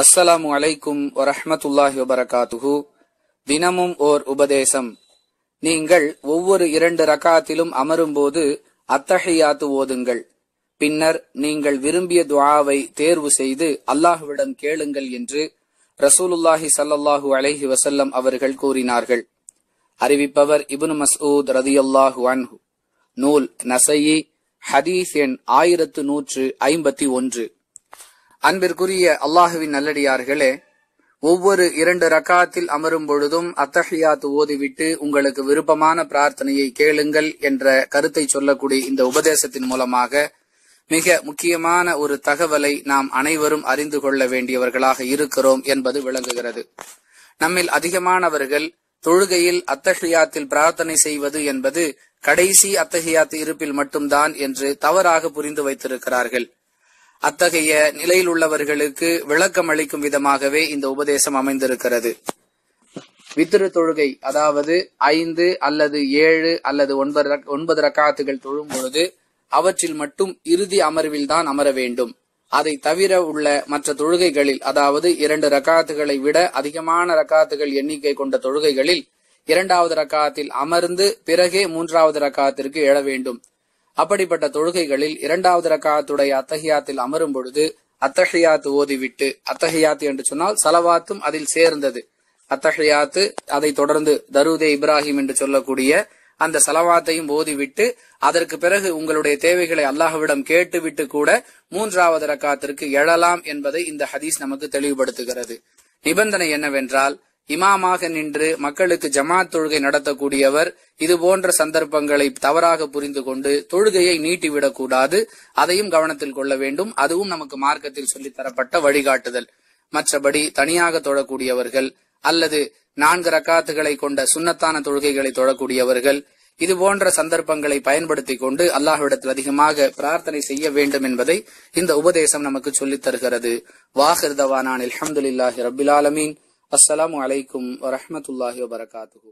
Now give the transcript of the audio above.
அஸ்ஸலாமு அலைக்கும் வரஹமத்துல்லாஹி வபரகாத்துஹு தினமும் ஓர் உபதேசம் நீங்கள் ஒவ்வொரு இரண்டு ரகாத்திலும் அமரும் போது அத்தஹியாத்து ஓதுங்கள் பின்னர் நீங்கள் விரும்பிய துவாவை தேர்வு செய்து அல்லாஹுவிடம் கேளுங்கள் என்று ரசூலுல்லாஹி சல்லல்லாஹு அலைஹி வசல்லம் அவர்கள் கூறினார்கள் அறிவிப்பவர் இபுன் மசூத் ரதியுல்லாஹு அன்ஹு நூல் நசையி ஹதீஸ் எண் ஆயிரத்து நூற்று ஐம்பத்தி ஒன்று அன்பிற்குரிய அல்லாஹுவின் நல்லடியார்களே ஒவ்வொரு இரண்டு ரக்காத்தில் அமரும் பொழுதும் அத்தஹியாத்து ஓதிவிட்டு உங்களுக்கு விருப்பமான பிரார்த்தனையை கேளுங்கள் என்ற கருத்தை சொல்லக்கூடிய இந்த உபதேசத்தின் மூலமாக மிக முக்கியமான ஒரு தகவலை நாம் அனைவரும் அறிந்து கொள்ள வேண்டியவர்களாக இருக்கிறோம் என்பது விளங்குகிறது நம்மில் அதிகமானவர்கள் தொழுகையில் அத்தஹியாத்தில் பிரார்த்தனை செய்வது என்பது கடைசி அத்தகையாத்து இருப்பில் மட்டும்தான் என்று தவறாக புரிந்து வைத்திருக்கிறார்கள் அத்தகைய நிலையில் உள்ளவர்களுக்கு விளக்கம் அளிக்கும் விதமாகவே இந்த உபதேசம் அமைந்திருக்கிறது வித்திரு தொழுகை அதாவது ஐந்து அல்லது ஏழு அல்லது ஒன்பது ஒன்பது ரக்காத்துகள் தொழும் பொழுது அவற்றில் மட்டும் இறுதி அமர்வில் தான் அமர வேண்டும் அதை தவிர உள்ள மற்ற தொழுகைகளில் அதாவது இரண்டு ரக்காத்துகளை விட அதிகமான ரக்காத்துகள் எண்ணிக்கை கொண்ட தொழுகைகளில் இரண்டாவது ரக்காத்தில் அமர்ந்து பிறகே மூன்றாவது ரக்காத்திற்கு எழ வேண்டும் அப்படிப்பட்ட தொழுகைகளில் இரண்டாவது ரக்காத்துடைய அத்தஹியாத்தில் அமரும் பொழுது அத்தஹியாத்து ஓதிவிட்டு அத்தஹியாத்து என்று சொன்னால் சலவாத்தும் அதில் சேர்ந்தது அத்தஹியாத்து அதை தொடர்ந்து தருதே இப்ராஹிம் என்று சொல்லக்கூடிய அந்த செலவாத்தையும் ஓதிவிட்டு அதற்கு பிறகு உங்களுடைய தேவைகளை அல்லாஹுவிடம் கேட்டுவிட்டு கூட மூன்றாவது ரக்காத்திற்கு எழலாம் என்பதை இந்த ஹதீஸ் நமக்கு தெளிவுபடுத்துகிறது நிபந்தனை என்னவென்றால் இமாமாக நின்று மக்களுக்கு ஜமாத் தொழுகை நடத்தக்கூடியவர் இது போன்ற சந்தர்ப்பங்களை தவறாக புரிந்து கொண்டு தொழுகையை நீட்டிவிடக் கூடாது அதையும் கவனத்தில் கொள்ள வேண்டும் அதுவும் நமக்கு மார்க்கத்தில் சொல்லித்தரப்பட்ட வழிகாட்டுதல் மற்றபடி தனியாக தொழக்கூடியவர்கள் அல்லது நான்கு ரக்காத்துகளை கொண்ட சுண்ணத்தான தொழுகைகளை தொழக்கூடியவர்கள் இது போன்ற சந்தர்ப்பங்களை பயன்படுத்தி கொண்டு அல்லாஹ்விடத்தில் அதிகமாக பிரார்த்தனை செய்ய வேண்டும் என்பதை இந்த உபதேசம் நமக்கு சொல்லித் தருகிறது வாஹிர்தவானான் அலமதுல்லாஹி ரபில் ஆலமீன் আসসালামু আলাইকুম ওরহমতুল্লাহ বারকাতুহু